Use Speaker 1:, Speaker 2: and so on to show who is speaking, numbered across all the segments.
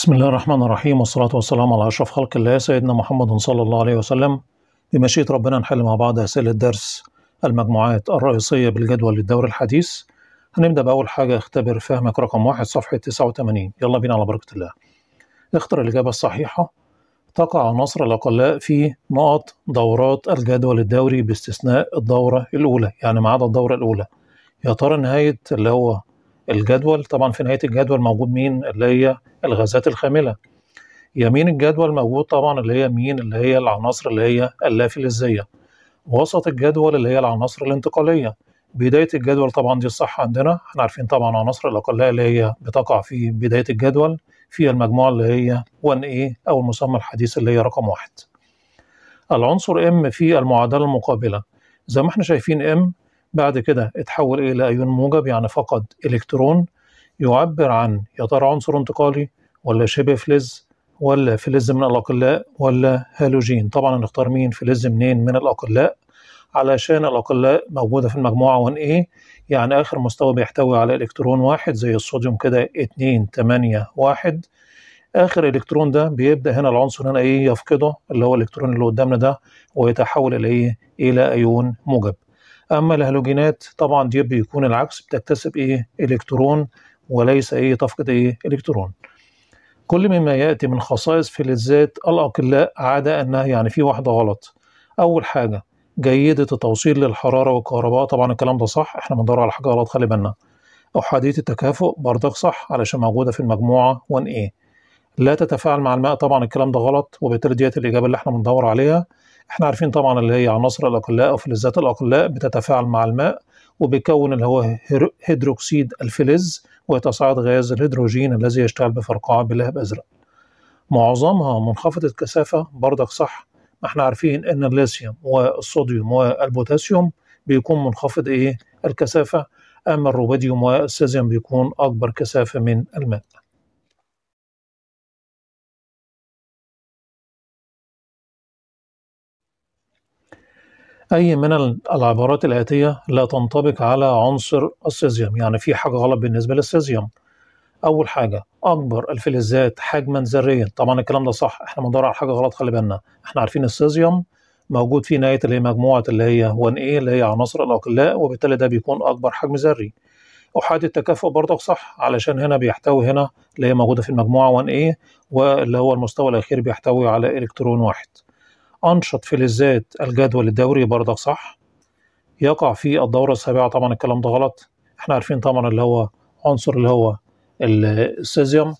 Speaker 1: بسم الله الرحمن الرحيم والصلاة والسلام على أشرف خلق الله سيدنا محمد صلى الله عليه وسلم بمشيئة ربنا نحل مع بعض أسئلة درس المجموعات الرئيسية بالجدول للدور الحديث هنبدأ بأول حاجة اختبر فهمك رقم واحد صفحة 89 يلا بينا على بركة الله اختر الإجابة الصحيحة تقع نصر الأقلاء في نقط دورات الجدول الدوري باستثناء الدورة الأولى يعني ما عدا الدورة الأولى يا ترى نهاية اللي هو الجدول طبعا في نهايه الجدول موجود مين اللي هي الغازات الخامله يمين الجدول موجود طبعا اللي هي مين اللي هي العناصر اللي هي اللافلزيه وسط الجدول اللي هي العناصر الانتقاليه بدايه الجدول طبعا دي الصح عندنا احنا عارفين طبعا عناصر الاقليه اللي هي بتقع في بدايه الجدول في المجموعه اللي هي 1A او المسمى الحديث اللي هي رقم واحد العنصر M في المعادله المقابله زي ما احنا شايفين M بعد كده اتحول الى ايون موجب يعني فقد الكترون يعبر عن يا ترى عنصر انتقالي ولا شبه فلز ولا فلز من الاقلاء ولا هالوجين طبعا هنختار مين فلز منين من الاقلاء علشان الاقلاء موجوده في المجموعه 1A يعني اخر مستوى بيحتوي على الكترون واحد زي الصوديوم كده 2 8 1 اخر الكترون ده بيبدا هنا العنصر هنا ايه يفقده اللي هو الالكترون اللي قدامنا ده ويتحول الى ايه الى ايون موجب اما الهالوجينات طبعا دي بيكون العكس بتكتسب ايه الكترون وليس ايه تفقد ايه الكترون كل مما ياتي من خصائص فلزات الاقلاء عدا انها يعني في واحده غلط اول حاجه جيده التوصيل للحراره والكهرباء طبعا الكلام ده صح احنا بندور على حاجه غلط خلي بالنا احاديه التكافؤ برضه صح علشان موجوده في المجموعه 1 a إيه. لا تتفاعل مع الماء طبعا الكلام ده غلط وبالتالي ديت الاجابه اللي احنا بندور عليها احنا عارفين طبعا اللي هي عناصر الاقلاء او فلزات الاقلاء بتتفاعل مع الماء وبيكون اللي هو هيدروكسيد الفلز ويتصاعد غاز الهيدروجين الذي يشتغل بفرقعة بلهب أزرق معظمها منخفضة كثافة برضك صح ما احنا عارفين ان الليثيوم والصوديوم والبوتاسيوم بيكون منخفض ايه الكثافة اما الروبيديوم والسيزيوم بيكون اكبر كثافة من الماء أي من العبارات الآتية لا تنطبق على عنصر السيزيوم يعني في حاجة غلط بالنسبة للسيزيوم أول حاجة أكبر الفلزات حجما ذريا طبعا الكلام ده صح احنا بندور على حاجة غلط خلي بالنا احنا عارفين السيزيوم موجود في نهاية اللي هي مجموعة اللي هي 1A اللي هي عناصر الأقلاء وبالتالي ده بيكون أكبر حجم ذري أحاد التكافؤ برضك صح علشان هنا بيحتوي هنا اللي هي موجودة في المجموعة 1A واللي هو المستوى الأخير بيحتوي على إلكترون واحد انشط فلزات الجدول الدوري برضك صح يقع في الدوره السابعه طبعا الكلام ده غلط احنا عارفين طبعا اللي هو عنصر اللي هو السيزيوم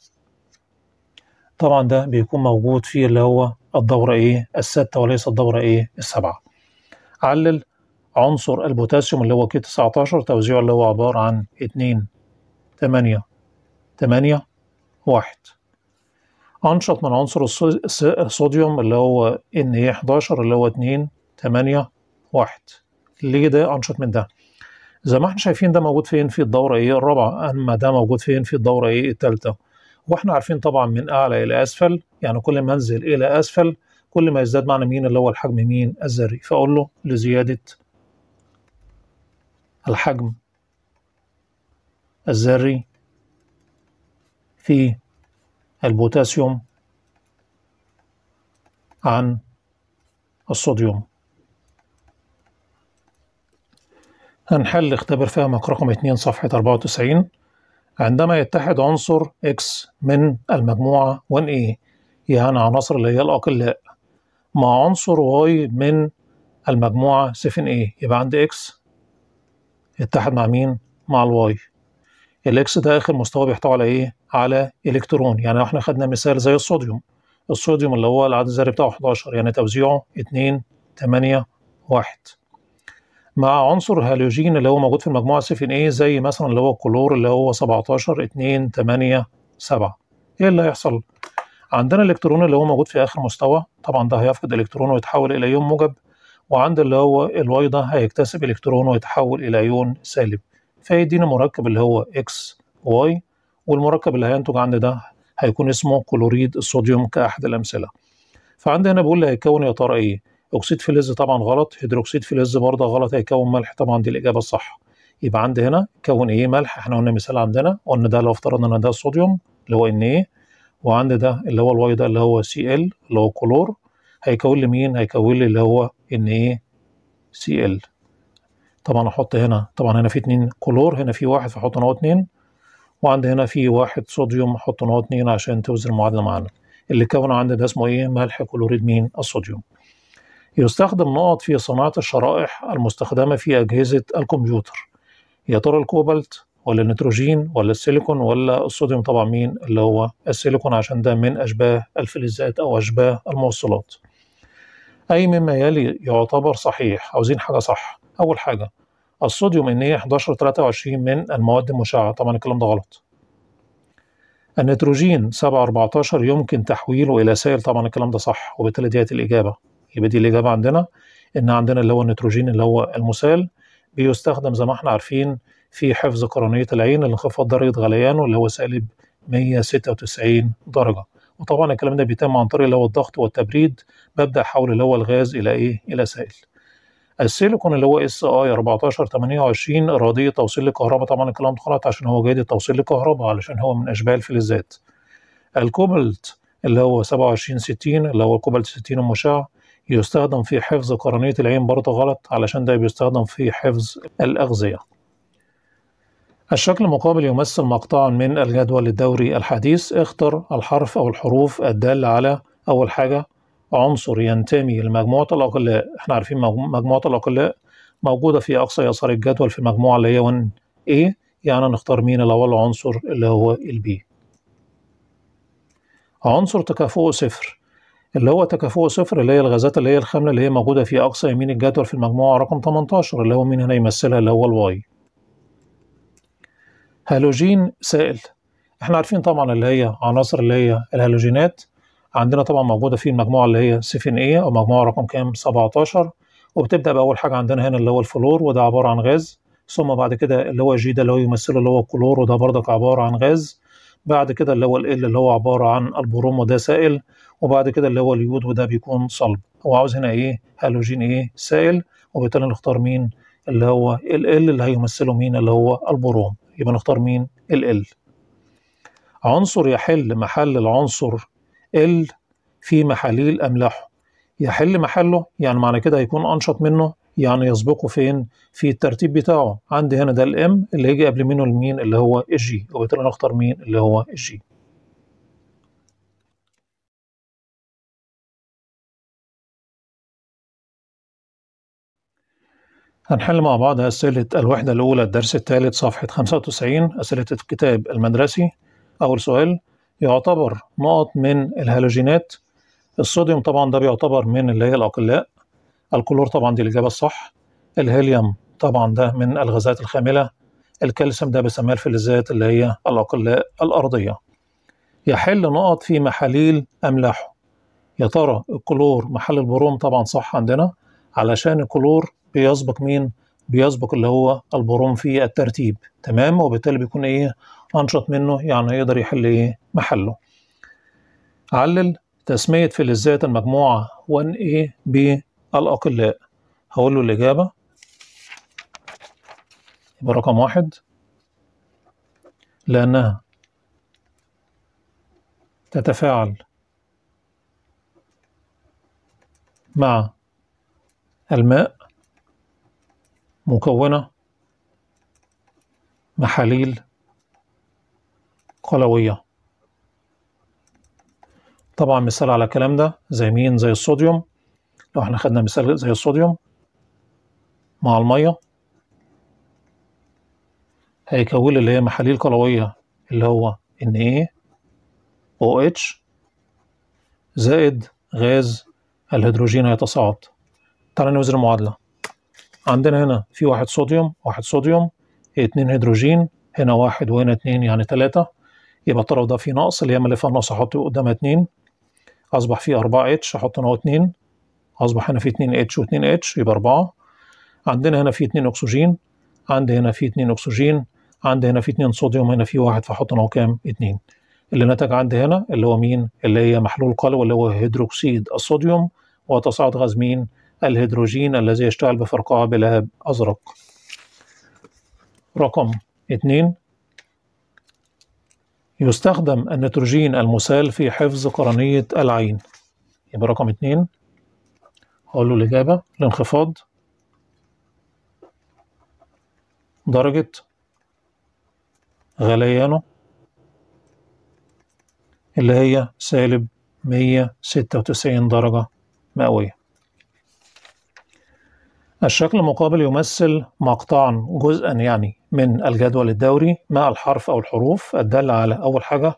Speaker 1: طبعا ده بيكون موجود في اللي هو الدوره ايه السادسه وليس الدوره ايه السابعه علل عنصر البوتاسيوم اللي هو كي 19 توزيعه اللي هو عباره عن 2 8 8 1 أنشط من عنصر الصوديوم اللي هو Na11 إيه اللي هو 2 8 1 ليه ده أنشط من ده؟ زي ما احنا شايفين ده موجود فين في الدورة ايه الرابعة أما ده موجود فين في الدورة ايه التالتة واحنا عارفين طبعا من أعلى إلى أسفل يعني كل ما أنزل إلى أسفل كل ما يزداد معنى مين اللي هو الحجم مين الذري فأقول له لزيادة الحجم الذري في البوتاسيوم عن الصوديوم هنحل اختبر فهمك رقم 2 صفحة 94 عندما يتحد عنصر X من المجموعة 1A يعني عناصر اللي هي الأقلاء مع عنصر Y من المجموعة 7A يبقى عندي X اتحد مع مين؟ مع الواي الإكس ده آخر مستوى بيحتوي على إيه؟ على الكترون يعني احنا خدنا مثال زي الصوديوم الصوديوم اللي هو العدد الذري بتاعه 11 يعني توزيعه 2 8 1 مع عنصر هالوجين اللي هو موجود في المجموعه سي ان ايه زي مثلا اللي هو الكلور اللي هو 17 2 8 7 ايه اللي هيحصل عندنا الالكترون اللي هو موجود في اخر مستوى طبعا ده هيفقد الكترون ويتحول الى ايون موجب وعند اللي هو الواي ده هيكتسب الكترون ويتحول الى ايون سالب فيدينا مركب اللي هو اكس واي والمركب اللي هينتج عن ده هيكون اسمه كلوريد الصوديوم كأحد الأمثلة فعندي هنا بيقول لي هيكون يا ترى إيه أكسيد فلز طبعا غلط هيدروكسيد فلز برضه غلط هيكون ملح طبعا دي الإجابة الصح يبقى عندي هنا كون إيه ملح إحنا قلنا مثال عندنا قلنا ده لو افترضنا إن ده الصوديوم اللي هو إن إيه وعندي ده اللي هو الواي ده اللي هو سي ال اللي هو كلور هيكون لي مين هيكون لي اللي هو إن إيه سي ال طبعا احط هنا طبعا هنا في اتنين كلور هنا في واحد فاحط انا اتنين وعندي هنا في واحد صوديوم حط هنا اتنين عشان توزن المعادله معانا اللي كونه عندي ده اسمه ايه ملح كلوريد مين الصوديوم يستخدم نقط في صناعه الشرائح المستخدمه في اجهزه الكمبيوتر يا ترى الكوبالت ولا النيتروجين ولا السيليكون ولا الصوديوم طبعا مين اللي هو السيليكون عشان ده من أشباه الفلزات أو أشباه الموصلات أي مما يلي يعتبر صحيح عاوزين حاجة صح أول حاجة الصوديوم ان 11 23 من المواد المشعه طبعا الكلام ده غلط النيتروجين 7 14 يمكن تحويله الى سائل طبعا الكلام ده صح وبالتالي ديت الاجابه يبقى دي الاجابه عندنا ان عندنا اللي هو النيتروجين اللي هو المسال بيستخدم زي ما احنا عارفين في حفظ قرنيه العين لانخفاض درجه غليانه اللي هو سالب 196 درجه وطبعا الكلام ده بيتم عن طريق اللي هو الضغط والتبريد ببدا احول اللي هو الغاز الى ايه الى سائل السيليكون اللي هو اس اي 1428 رادية توصيل للكهرباء طبعا الكلام ده غلط عشان هو جيد توصيل للكهرباء علشان هو من اشباه الفلزات الكوبالت اللي هو 2760 اللي هو الكوبالت 60 المشع يستخدم في حفظ قرنية العين برضه غلط علشان ده بيستخدم في حفظ الأغذية الشكل المقابل يمثل مقطعا من الجدول الدوري الحديث اختر الحرف أو الحروف الدالة على أول حاجة عنصر ينتمي لمجموعة الأقلاء احنا عارفين مجموعة الأقلاء موجودة في أقصى يسار الجدول في المجموعة اللي هي 1A يعني نختار مين الأول عنصر اللي هو البي عنصر تكافؤه صفر اللي هو تكافؤه صفر اللي هي الغازات اللي هي الخاملة اللي هي موجودة في أقصى يمين الجدول في المجموعة رقم 18 اللي هو مين هنا يمثلها اللي هو الواي هالوجين سائل احنا عارفين طبعا اللي هي عناصر اللي هي الهالوجينات عندنا طبعا موجوده فيه المجموعه اللي هي اي او إيه، مجموعه رقم كام 17 وبتبدا باول حاجه عندنا هنا اللي هو الفلور وده عباره عن غاز ثم بعد كده اللي هو جي ده اللي هو يمثله اللي هو الكلور وده برضك عباره عن غاز بعد كده اللي هو ال اللي هو عباره عن البروم وده سائل وبعد كده اللي هو اليود وده بيكون صلب هو عاوز هنا ايه هالوجين ايه سائل وبالتالي نختار مين اللي هو ال اللي هيمثله مين اللي هو البروم يبقى نختار مين ال عنصر يحل محل العنصر ال في محاليل أملاحه يحل محله يعني معنى كده هيكون أنشط منه يعني يسبقه فين في الترتيب بتاعه عندي هنا ده الام اللي هيجي قبل منه المين اللي هو الجي وبالتالي نختار مين اللي هو الجي هنحل مع بعض أسئلة الوحدة الأولى الدرس الثالث صفحة 95 أسئلة الكتاب المدرسي أول سؤال يعتبر نقط من الهالوجينات الصوديوم طبعا ده بيعتبر من اللي هي الأقلاء الكلور طبعا دي الإجابة الصح الهيليوم طبعا ده من الغازات الخاملة الكالسيوم ده بيسميها الفلزات اللي هي الأقلاء الأرضية يحل نقط في محاليل أملاحه يا ترى الكلور محل البروم طبعا صح عندنا علشان الكلور بيسبق مين؟ بيسبق اللي هو البروم في الترتيب تمام وبالتالي بيكون ايه أنشط منه يعني يقدر يحل إيه محله علل تسمية فلزات المجموعة 1A بالأقلاء هقول له الإجابة يبقى رقم واحد لأنها تتفاعل مع الماء مكونة محاليل قلوية طبعا مثال على الكلام ده زي مين زي الصوديوم لو احنا خدنا مثال زي الصوديوم مع المية هيكون اللي هي محاليل قلوية اللي هو او اتش زائد غاز الهيدروجين هيتصاعد تعالى نوزن المعادلة عندنا هنا في واحد صوديوم واحد صوديوم اتنين هيدروجين هنا واحد وهنا اتنين يعني تلاتة يبقى الطرف ده فيه نقص اللي هي ملفها الناقص احطه قدامها اتنين اصبح فيه 4 اتش احط هنا اتنين اصبح هنا فيه 2 اتش و2 اتش يبقى 4 عندنا هنا فيه 2 اكسجين عندي هنا فيه 2 اكسجين عندي هنا فيه 2 صوديوم هنا فيه واحد فاحط هنا كام 2 اللي نتج عندي هنا اللي هو مين اللي هي محلول قلوي اللي هو هيدروكسيد الصوديوم وتصاعد غاز مين الهيدروجين الذي يشتعل بفرقعة بلهب أزرق رقم اتنين يستخدم النيتروجين المسال في حفظ قرنية العين يبقى رقم اتنين هقول له الإجابة الانخفاض درجة غليانه اللي هي سالب 196 درجة مئوية الشكل المقابل يمثل مقطعا جزءا يعني من الجدول الدوري مع الحرف أو الحروف الدالة على أول حاجة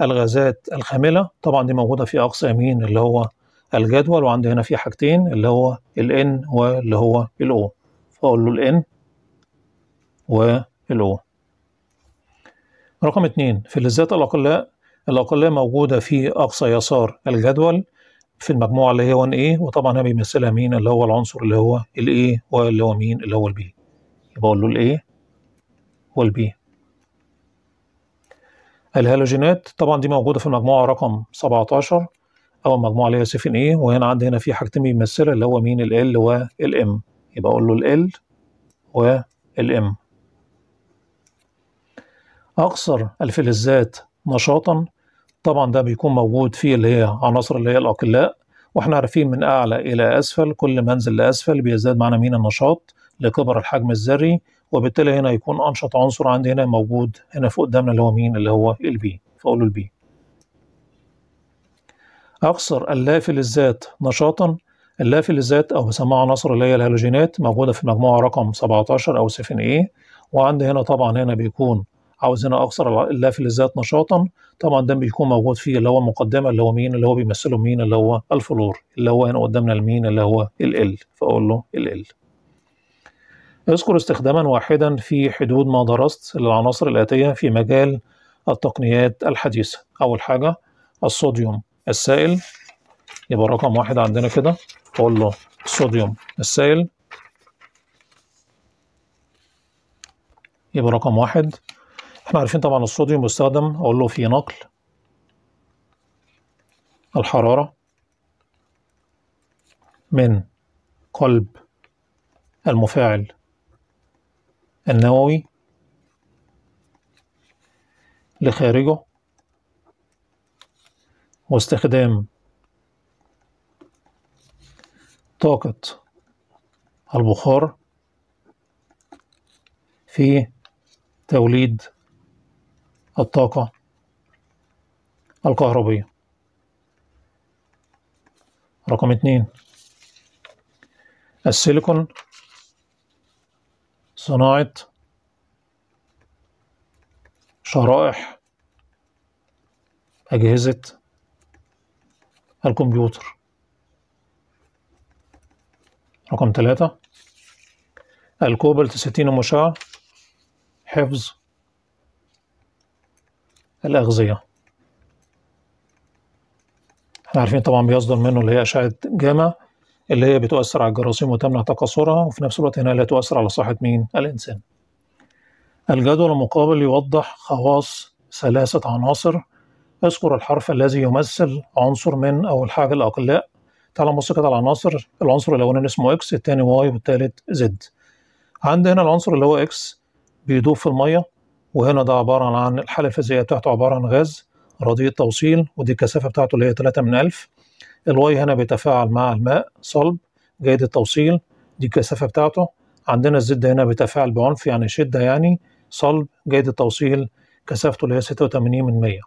Speaker 1: الغازات الخاملة طبعا دي موجودة في أقصى يمين اللي هو الجدول وعندي هنا في حاجتين اللي هو الان واللي هو الاو فأقول له الان والاو رقم اتنين فلزات الأقلاء الأقلاء موجودة في أقصى يسار الجدول في المجموعة اللي هي 1A وطبعا هي بيمثلها مين اللي هو العنصر اللي هو الـ A واللي هو مين اللي هو الـ B يبقى أقول له الـ A والبي الهالوجينات طبعا دي موجودة في المجموعة رقم 17 أو المجموعة اللي هي سيفين إيه وهنا عندي هنا في حاجتين بيمثلها اللي هو مين ال والام يبقى أقول له ال والام أكثر الفلزات نشاطا طبعا ده بيكون موجود في اللي هي عناصر اللي هي الأقلاء واحنا عارفين من أعلى إلى أسفل كل ما انزل لأسفل بيزداد معنا مين النشاط لكبر الحجم الذري وبالتالي هنا يكون انشط عنصر عندي هنا موجود هنا فوق قدامنا اللي هو مين اللي هو البي فاقول له البي اقصر اللافل للذات نشاطا اللافل للذات او بسموها عناصر اللي هي الهالوجينات موجوده في المجموعه رقم 17 او 7 اي وعندي هنا طبعا هنا بيكون عاوز هنا اخسر اللافل للذات نشاطا طبعا ده بيكون موجود فيه اللي هو المقدمه اللي هو مين اللي هو بيمثله مين اللي هو الفلور اللي هو هنا قدامنا المين اللي هو ال ال فاقول له ال ال اذكر استخداما واحدا في حدود ما درست للعناصر الآتية في مجال التقنيات الحديثة أول حاجة الصوديوم السائل يبقى رقم واحد عندنا كده أقول له الصوديوم السائل يبقى رقم واحد احنا عارفين طبعا الصوديوم بيستخدم أقول له في نقل الحرارة من قلب المفاعل النووي لخارجه واستخدام طاقة البخار في توليد الطاقة الكهربية رقم اثنين السيليكون صناعة شرائح أجهزة الكمبيوتر رقم ثلاثة الكوبالت ستين مشاع حفظ الأغذية احنا عارفين طبعا بيصدر منه اللي هي أشعة جاما اللي هي بتؤثر على الجراثيم وتمنع تكاثرها وفي نفس الوقت هنا لا تؤثر على صحة مين؟ الإنسان. الجدول المقابل يوضح خواص ثلاثة عناصر اذكر الحرف الذي يمثل عنصر من أو الحاجة الأقلاء تعالى نبص كده على العناصر العنصر الأولاني اسمه إكس الثاني واي والثالث زد عندنا العنصر اللي هو إكس بيدوب في المية وهنا ده عبارة عن الحالة الفيزيائية بتاعته عبارة عن غاز رديء توصيل ودي الكثافة بتاعته اللي هي 3 من 1000 الواي هنا بيتفاعل مع الماء صلب جيد التوصيل دي الكثافة بتاعته عندنا الزد هنا بيتفاعل بعنف يعني شدة يعني صلب جيد التوصيل كثافته اللي هي 86 من 100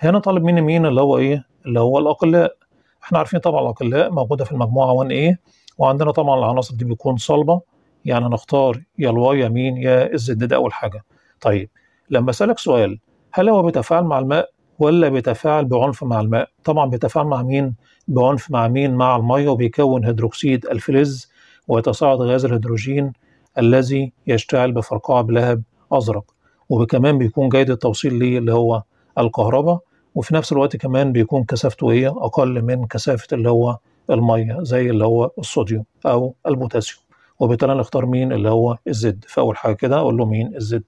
Speaker 1: هنا طالب مني مين اللي هو ايه اللي هو الاقلاء احنا عارفين طبعا الاقلاء موجوده في المجموعه 1A إيه، وعندنا طبعا العناصر دي بتكون صلبه يعني هنختار يا الواي يا مين يا الزد ده اول حاجه طيب لما اسالك سؤال هل هو بيتفاعل مع الماء ولا بيتفاعل بعنف مع الماء طبعا بيتفاعل مع مين بعنف مع مين مع الميه وبيكون هيدروكسيد الفلز ويتصاعد غاز الهيدروجين الذي يشتعل بفرقعه بلهب ازرق وكمان بيكون جيد التوصيل ليه اللي هو الكهرباء وفي نفس الوقت كمان بيكون كثافته ايه اقل من كثافه اللي هو الميه زي اللي هو الصوديوم او البوتاسيوم وبالتالي نختار مين اللي هو الزد فاول حاجه كده اقول له مين الزد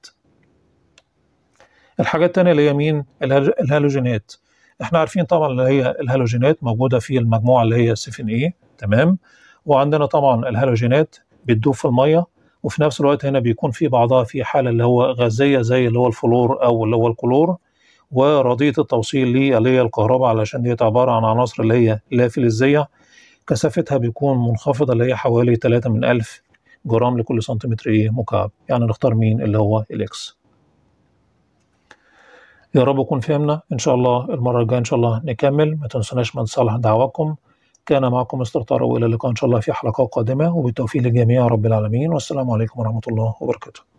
Speaker 1: الحاجة التانية اللي هي مين الهالوجينات احنا عارفين طبعا اللي هي الهالوجينات موجودة في المجموعة اللي هي سفن اي تمام وعندنا طبعا الهالوجينات بتدوب في المية وفي نفس الوقت هنا بيكون في بعضها في حالة اللي هو غازية زي اللي هو الفلور أو اللي هو الكلور وردية التوصيل اللي هي الكهرباء علشان هي عبارة عن عناصر اللي هي لا فلزية كثافتها بيكون منخفضة اللي هي حوالي 3 من 1000 جرام لكل سنتيمتر ايه مكعب يعني نختار مين اللي هو الاكس يا رب يكون فهمنا ان شاء الله المره الجايه ان شاء الله نكمل ما تنسوناش من صالح دعواكم كان معكم مستر طارق والى اللقاء ان شاء الله في حلقه قادمه وبالتوفيق للجميع رب العالمين والسلام عليكم ورحمه الله وبركاته